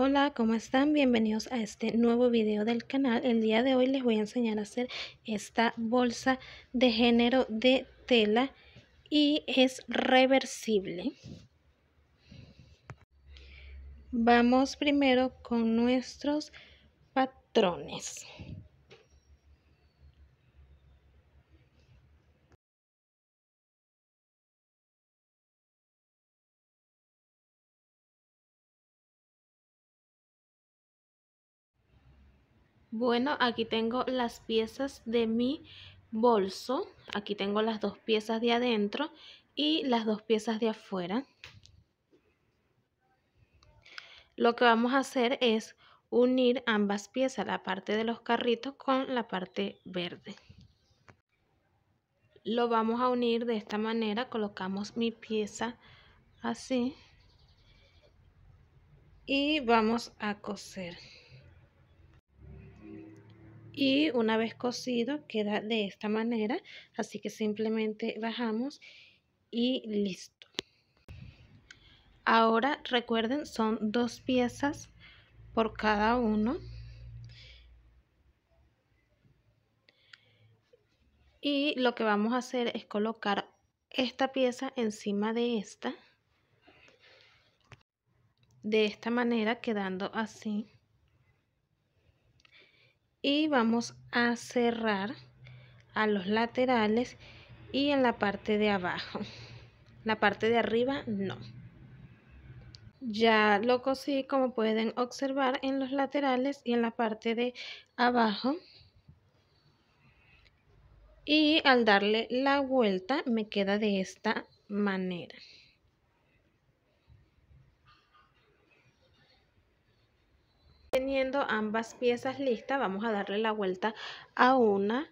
Hola, ¿cómo están? Bienvenidos a este nuevo video del canal. El día de hoy les voy a enseñar a hacer esta bolsa de género de tela y es reversible. Vamos primero con nuestros patrones. Bueno, aquí tengo las piezas de mi bolso. Aquí tengo las dos piezas de adentro y las dos piezas de afuera. Lo que vamos a hacer es unir ambas piezas, la parte de los carritos con la parte verde. Lo vamos a unir de esta manera, colocamos mi pieza así y vamos a coser y una vez cocido queda de esta manera así que simplemente bajamos y listo ahora recuerden son dos piezas por cada uno y lo que vamos a hacer es colocar esta pieza encima de esta de esta manera quedando así y vamos a cerrar a los laterales y en la parte de abajo la parte de arriba no ya lo cosí como pueden observar en los laterales y en la parte de abajo y al darle la vuelta me queda de esta manera teniendo ambas piezas listas, vamos a darle la vuelta a una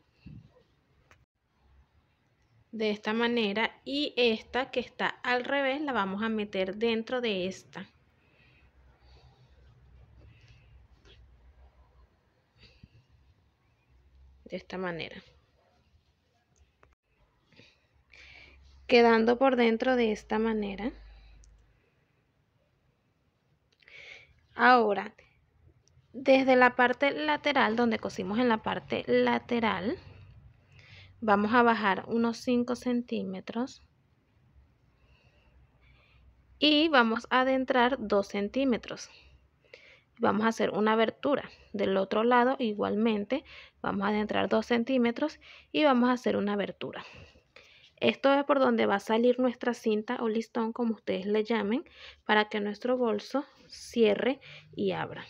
de esta manera y esta que está al revés la vamos a meter dentro de esta. De esta manera. Quedando por dentro de esta manera. Ahora, desde la parte lateral, donde cosimos en la parte lateral, vamos a bajar unos 5 centímetros y vamos a adentrar 2 centímetros. Vamos a hacer una abertura. Del otro lado igualmente vamos a adentrar 2 centímetros y vamos a hacer una abertura. Esto es por donde va a salir nuestra cinta o listón, como ustedes le llamen, para que nuestro bolso cierre y abra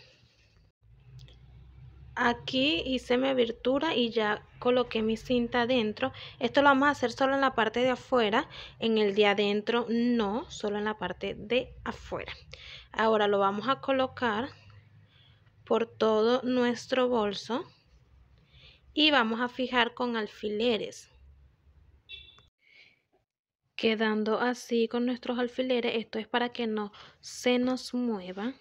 aquí hice mi abertura y ya coloqué mi cinta adentro esto lo vamos a hacer solo en la parte de afuera en el de adentro no solo en la parte de afuera ahora lo vamos a colocar por todo nuestro bolso y vamos a fijar con alfileres quedando así con nuestros alfileres esto es para que no se nos mueva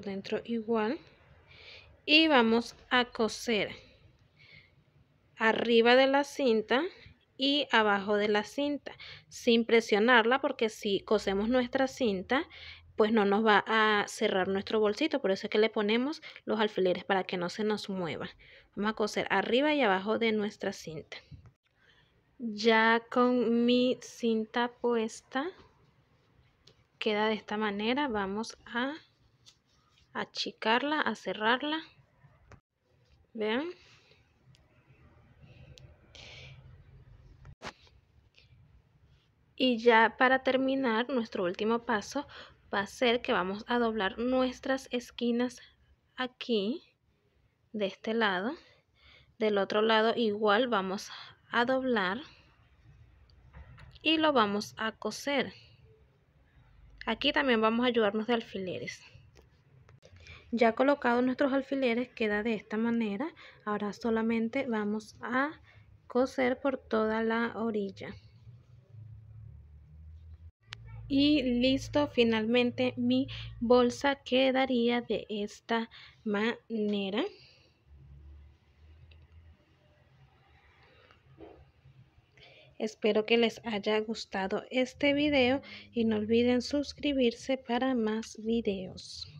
dentro igual y vamos a coser arriba de la cinta y abajo de la cinta sin presionarla porque si cosemos nuestra cinta pues no nos va a cerrar nuestro bolsito por eso es que le ponemos los alfileres para que no se nos mueva vamos a coser arriba y abajo de nuestra cinta ya con mi cinta puesta queda de esta manera vamos a achicarla, a cerrarla. Vean. Y ya para terminar, nuestro último paso va a ser que vamos a doblar nuestras esquinas aquí, de este lado. Del otro lado igual vamos a doblar y lo vamos a coser. Aquí también vamos a ayudarnos de alfileres. Ya colocados nuestros alfileres queda de esta manera. Ahora solamente vamos a coser por toda la orilla. Y listo, finalmente mi bolsa quedaría de esta manera. Espero que les haya gustado este video y no olviden suscribirse para más videos.